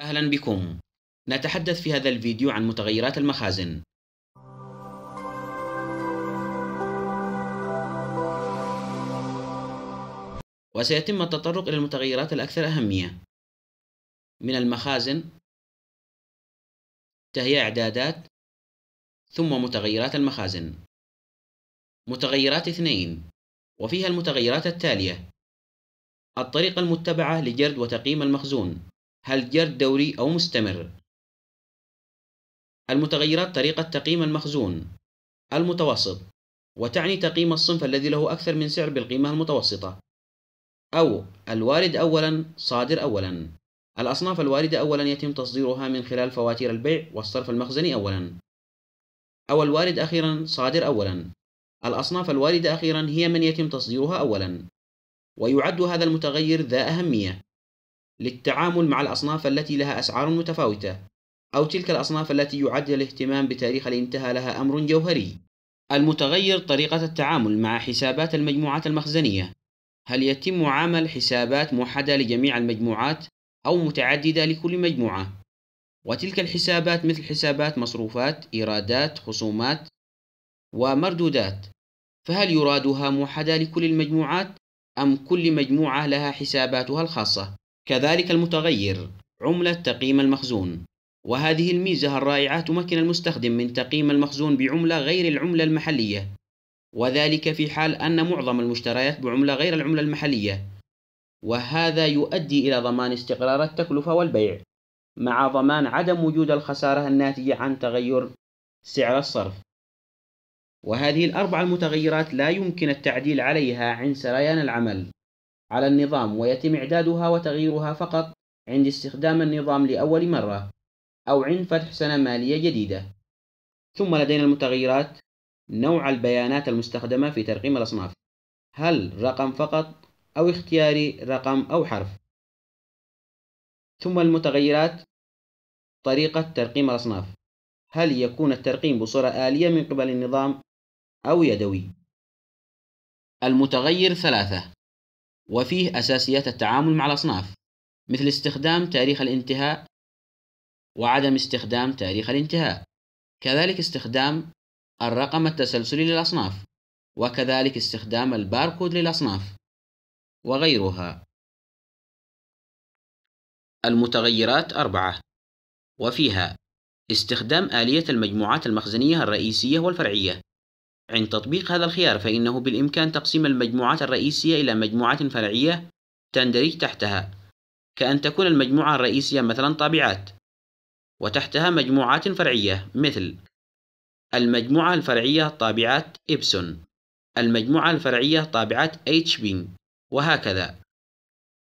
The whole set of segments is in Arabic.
أهلا بكم نتحدث في هذا الفيديو عن متغيرات المخازن وسيتم التطرق إلى المتغيرات الأكثر أهمية من المخازن تهي إعدادات ثم متغيرات المخازن متغيرات اثنين وفيها المتغيرات التالية الطريقة المتبعة لجرد وتقييم المخزون هل جرد دوري أو مستمر المتغيرات طريقة تقييم المخزون المتوسط وتعني تقييم الصنف الذي له أكثر من سعر بالقيمة المتوسطة أو الوارد أولا صادر أولا الأصناف الواردة أولا يتم تصديرها من خلال فواتير البيع والصرف المخزني أولا أو الوارد أخيرا صادر أولا الأصناف الواردة أخيرا هي من يتم تصديرها أولا ويعد هذا المتغير ذا أهمية للتعامل مع الأصناف التي لها أسعار متفاوتة أو تلك الأصناف التي يعد الاهتمام بتاريخ الانتهى لها أمر جوهري المتغير طريقة التعامل مع حسابات المجموعات المخزنية هل يتم عمل حسابات موحدة لجميع المجموعات أو متعددة لكل مجموعة؟ وتلك الحسابات مثل حسابات مصروفات، إيرادات، خصومات، ومردودات، فهل يرادها موحدة لكل المجموعات أم كل مجموعة لها حساباتها الخاصة؟ كذلك المتغير عملة تقييم المخزون وهذه الميزة الرائعة تمكن المستخدم من تقييم المخزون بعملة غير العملة المحلية وذلك في حال أن معظم المشتريات بعملة غير العملة المحلية وهذا يؤدي إلى ضمان استقرار التكلفة والبيع مع ضمان عدم وجود الخسارة الناتجة عن تغير سعر الصرف وهذه الأربع المتغيرات لا يمكن التعديل عليها عند سريان العمل على النظام ويتم إعدادها وتغييرها فقط عند استخدام النظام لأول مرة أو عند فتح سنة مالية جديدة ثم لدينا المتغيرات نوع البيانات المستخدمة في ترقيم الأصناف هل رقم فقط أو اختياري رقم أو حرف ثم المتغيرات طريقة ترقيم الأصناف هل يكون الترقيم بصورة آلية من قبل النظام أو يدوي؟ المتغير ثلاثة وفيه أساسيات التعامل مع الأصناف مثل استخدام تاريخ الانتهاء وعدم استخدام تاريخ الانتهاء كذلك استخدام الرقم التسلسلي للأصناف وكذلك استخدام الباركود للأصناف وغيرها المتغيرات أربعة وفيها استخدام آلية المجموعات المخزنية الرئيسية والفرعية عند تطبيق هذا الخيار فإنه بالإمكان تقسيم المجموعات الرئيسية إلى مجموعات فرعية تندرج تحتها كأن تكون المجموعة الرئيسية مثلا طابعات وتحتها مجموعات فرعية مثل المجموعة الفرعية طابعات إبسون المجموعة الفرعية طابعات اتش بي وهكذا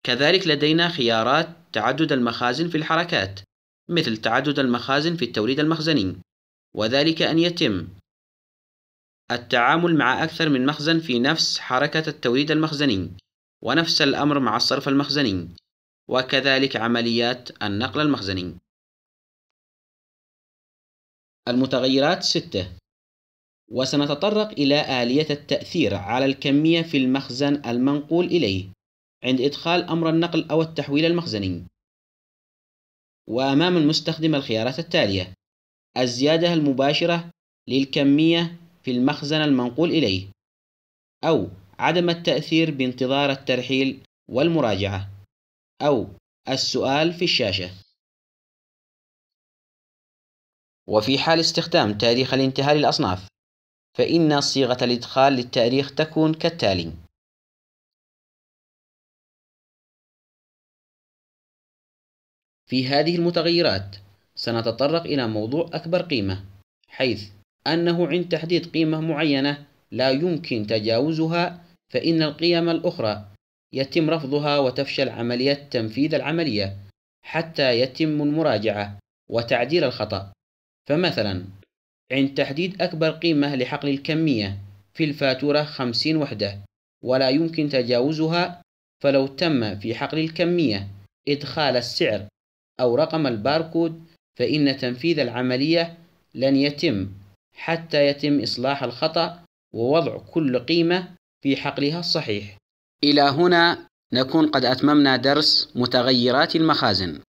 كذلك لدينا خيارات تعدد المخازن في الحركات مثل تعدد المخازن في التوريد المخزني وذلك أن يتم التعامل مع أكثر من مخزن في نفس حركة التوريد المخزني ونفس الأمر مع الصرف المخزني وكذلك عمليات النقل المخزني المتغيرات ستة وسنتطرق إلى آلية التأثير على الكمية في المخزن المنقول إليه عند إدخال أمر النقل أو التحويل المخزني وأمام المستخدم الخيارات التالية الزيادة المباشرة للكمية في المخزن المنقول إليه أو عدم التأثير بانتظار الترحيل والمراجعة أو السؤال في الشاشة وفي حال استخدام تاريخ الانتهاء للأصناف فإن صيغة الإدخال للتاريخ تكون كالتالي في هذه المتغيرات سنتطرق إلى موضوع أكبر قيمة حيث أنه عند تحديد قيمة معينة لا يمكن تجاوزها فإن القيم الأخرى يتم رفضها وتفشل عملية تنفيذ العملية حتى يتم المراجعة وتعديل الخطأ فمثلا عند تحديد أكبر قيمة لحقل الكمية في الفاتورة 50 وحدة ولا يمكن تجاوزها فلو تم في حقل الكمية إدخال السعر أو رقم الباركود فإن تنفيذ العملية لن يتم حتى يتم إصلاح الخطأ ووضع كل قيمة في حقلها الصحيح. إلى هنا نكون قد أتممنا درس متغيرات المخازن.